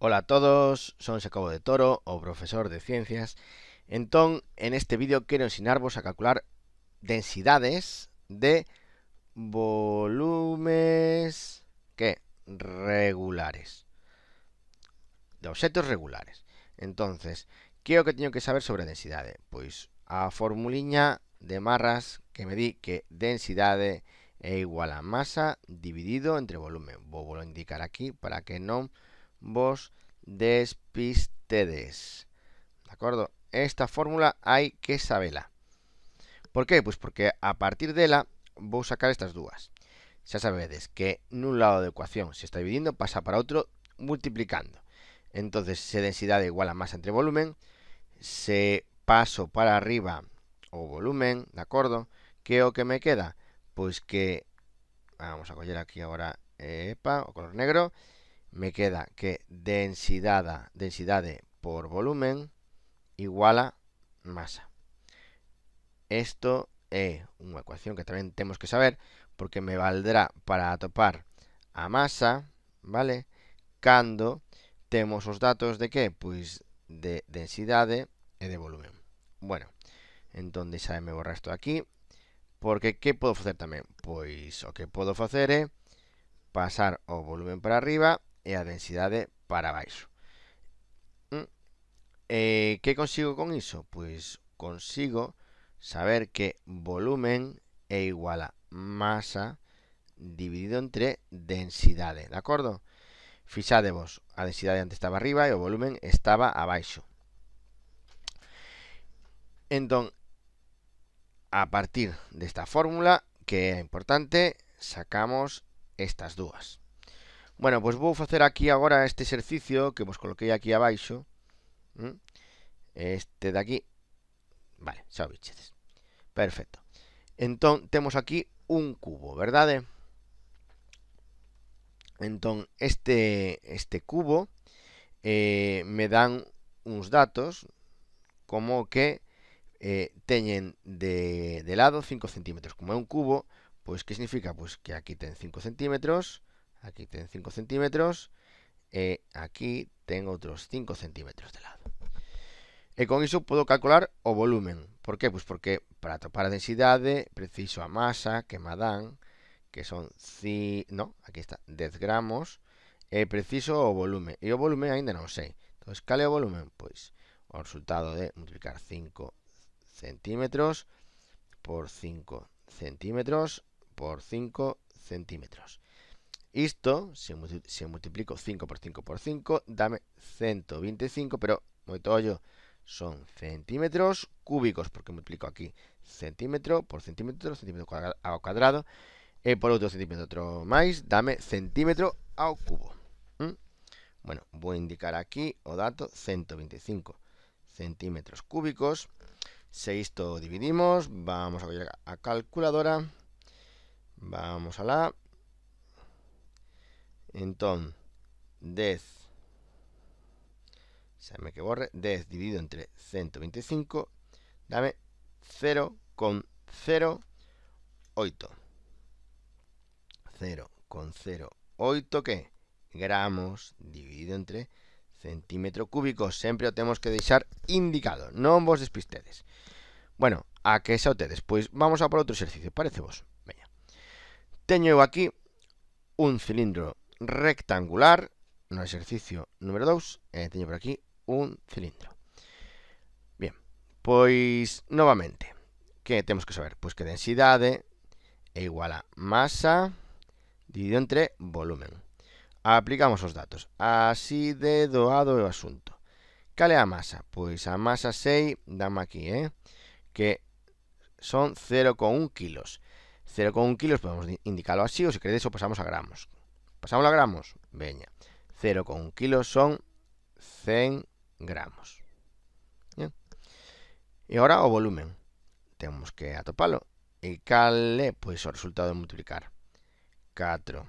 Hola a todos, son Jacobo de Toro, o profesor de ciencias. Entonces, en este vídeo quiero enseñaros a calcular densidades de volúmenes que regulares. De objetos regulares. Entonces, ¿qué es lo que tengo que saber sobre densidades? Pues, a formuliña de marras que me di que densidad es igual a masa dividido entre volumen. Voy a indicar aquí para que no vos despistedes. ¿De acuerdo? Esta fórmula hay que saberla. ¿Por qué? Pues porque a partir de la voy a sacar estas dudas ya sabéis que en un lado de ecuación se está dividiendo pasa para otro multiplicando. entonces se densidad igual a masa entre volumen, se paso para arriba o volumen, de acuerdo que o que me queda? pues que, vamos a coger aquí ahora epa, o color negro, me queda que densidad, densidad por volumen igual a masa. Isto é unha ecuación que tamén temos que saber porque me valdrá para atopar a masa, vale? Cando temos os datos de que? Pois de densidad e de volumen. Bueno, entón me borra isto aquí porque que podo facer tamén? Pois o que podo facer é pasar o volumen para arriba e a densidade para baixo. Mm. E eh, que consigo con iso? Pois consigo saber que volumen é igual a masa dividido entre densidade, de acordo? Fixadevos, a densidade antes estaba arriba e o volumen estaba abaixo. Entón, a partir desta fórmula, que é importante, sacamos estas dúas. Bueno, pues voy a hacer aquí ahora este ejercicio que vos coloqué aquí abajo. Este de aquí. Vale, xa Perfecto. Entonces, tenemos aquí un cubo, ¿Verdad, Entonces este, este cubo eh, me dan unos datos como que tienen eh, teñen de, lado 5 centímetros. Como es un cubo, pues qué significa? Pues que aquí tienen 5 centímetros Aquí tengo 5 centímetros. Eh, aquí tengo otros 5 centímetros de lado. E con iso podo calcular o volumen. Por que? Pois porque para atopar a densidade preciso a masa que me dan, que son ci... no, aquí está, 10 gramos, e preciso o volumen. E o volumen aínda non sei. Entón, cal é o volumen? Pois o resultado de multiplicar 5 centímetros por 5 centímetros por 5 centímetros. Isto, se, se multiplico 5 por 5 por 5, dame 125, pero, moito ollo, son centímetros cúbicos, porque multiplico aquí centímetro por centímetro, centímetro ao cuadrado, e por outro centímetro máis, dame centímetro ao cubo. ¿Mm? Bueno, vou indicar aquí o dato 125 centímetros cúbicos. Se isto dividimos, vamos a coller a calculadora, vamos a la, Entonces, 10 que borre, des dividido entre 125, dame 0,08. 0,08 que gramos dividido entre centímetro cúbico. Siempre lo tenemos que dejar indicado, No vos despistedes. Bueno, a que se o Después vamos a por otro ejercicio. parece vos. Venga. Teño aquí un cilindro rectangular, no ejercicio número 2, eh, tengo por aquí un cilindro. Bien, pues nuevamente, qué tenemos que saber? pues que densidad e igual a masa dividido entre volumen. Aplicamos los datos. Así de doado el asunto. cale a masa? pues a masa 6, dame aquí, eh? que son 0,1 kilos. 0,1 kilos podemos indicarlo así, o si queréis o pasamos a gramos. Pasámoslo a gramos. Veña. 0,1 kilos son 100 gramos. Bien. E agora o volumen. Temos que atopalo. E cal é? Pois o resultado de multiplicar. 4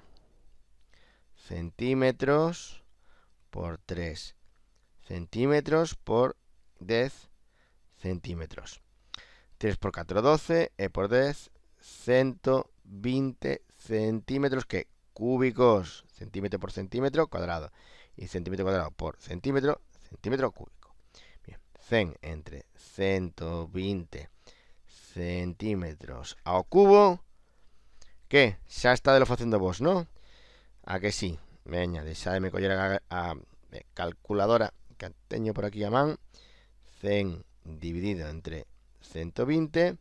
centímetros por 3 centímetros por 10 centímetros. 3 por 4, 12 e por 10, 120 centímetros que cúbicos, centímetro por centímetro cuadrado. Y centímetro cuadrado por centímetro, centímetro cúbico. Bien, 100 entre 120 centímetros a cubo. ¿Qué? ya está de lo haciendo vos, ¿no? A que sí? Veña, de coller a, a, calculadora que tengo por aquí a man. 100 dividido entre 120,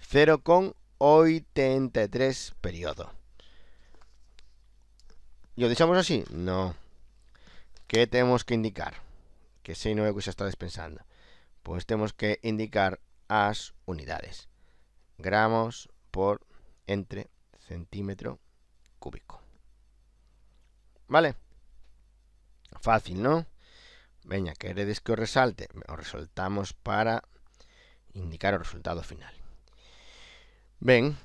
0,83 periodo. ¿Lo dejamos así? No. ¿Qué tenemos que indicar? Que seis no que se pensando. pues tenemos que indicar las unidades. Gramos por entre centímetro cúbico. Vale? Fácil, ¿no? Veña, ¿Queréis que os resalte? Os resaltamos para indicar el resultado final. ¿Ven?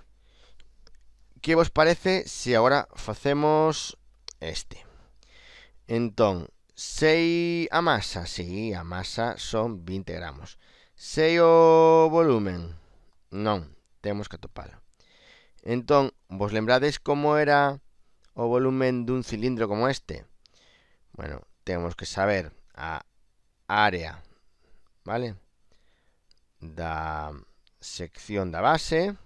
¿Qué os parece si ahora hacemos... este. Entón, 6 a masa, si, sí, a masa son 20 gramos. 6 o volumen, non, temos que atopalo. Entón, vos lembrades como era o volumen dun cilindro como este? Bueno, temos que saber a área, vale? Da sección da base,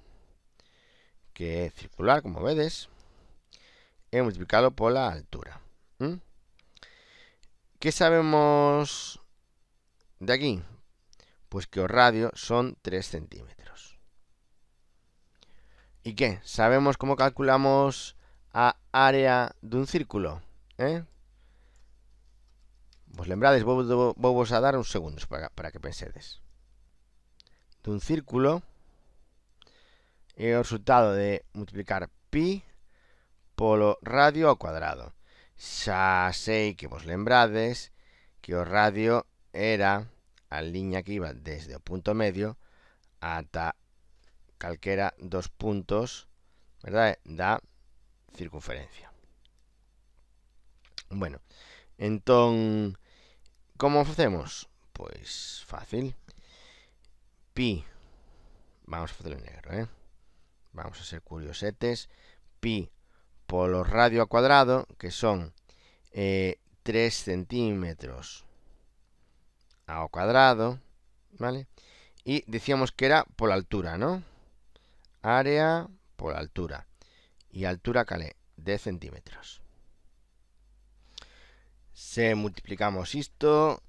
que é circular, como vedes. He multiplicado por la altura. ¿Qué sabemos de aquí? Pues que los radios son 3 centímetros. ¿Y qué? ¿Sabemos cómo calculamos la área de un círculo? ¿Eh? Pues lembrades, vos, a dar unos segundos para, para que penséis. De un círculo, el resultado de multiplicar pi polo radio a cuadrado. Ya sé que vos lembrades que el radio era a línea que iba desde o punto medio hasta calquera dos puntos ¿verdad? da circunferencia. Bueno, entonces cómo hacemos? Pues fácil. Pi, vamos a hacerlo en negro, eh? Vamos a ser curiosetes. Pi por los radio al cuadrado, que son 3 eh, centímetros al cuadrado, ¿vale? Y decíamos que era por la altura, ¿no? Área por altura. Y altura, calé, de centímetros. Se multiplicamos esto,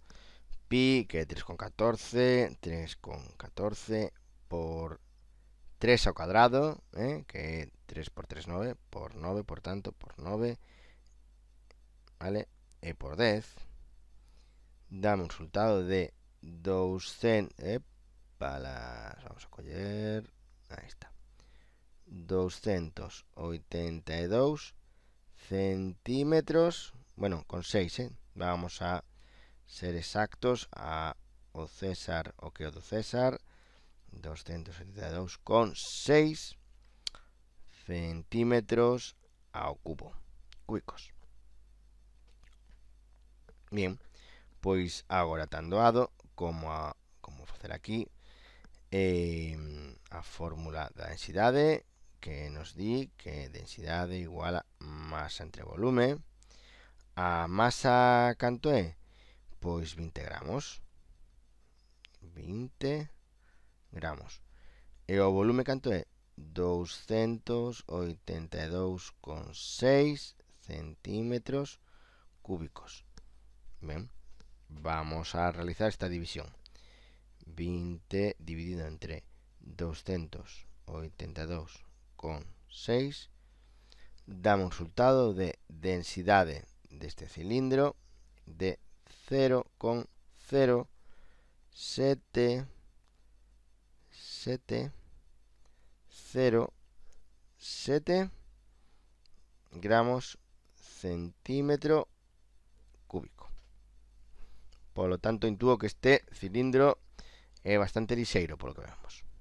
pi, que es 3,14, 3,14 por 3 ao cuadrado, eh, que é 3 por 3, 9, por 9, por tanto, por 9, vale, e por 10, dame un resultado de 200, eh, para, vamos a coller, ahí está, 282 centímetros, bueno, con 6, eh, vamos a ser exactos a o César o que o do César, 272,6 centímetros ao cubo, cúbicos. Bien, pois agora tan doado como a, como facer aquí eh, a fórmula da densidade que nos di que densidade igual a masa entre volume. A masa canto é? Pois 20 gramos. 20 gramos. E o volume canto é? 282,6 centímetros cúbicos. Ben, vamos a realizar esta división. 20 dividido entre 282,6 dá un resultado de densidade deste cilindro de 0,075 7, 0, 7 gramos centímetro cúbico. Por lo tanto, intuo que este cilindro es bastante liseiro, por lo que vemos.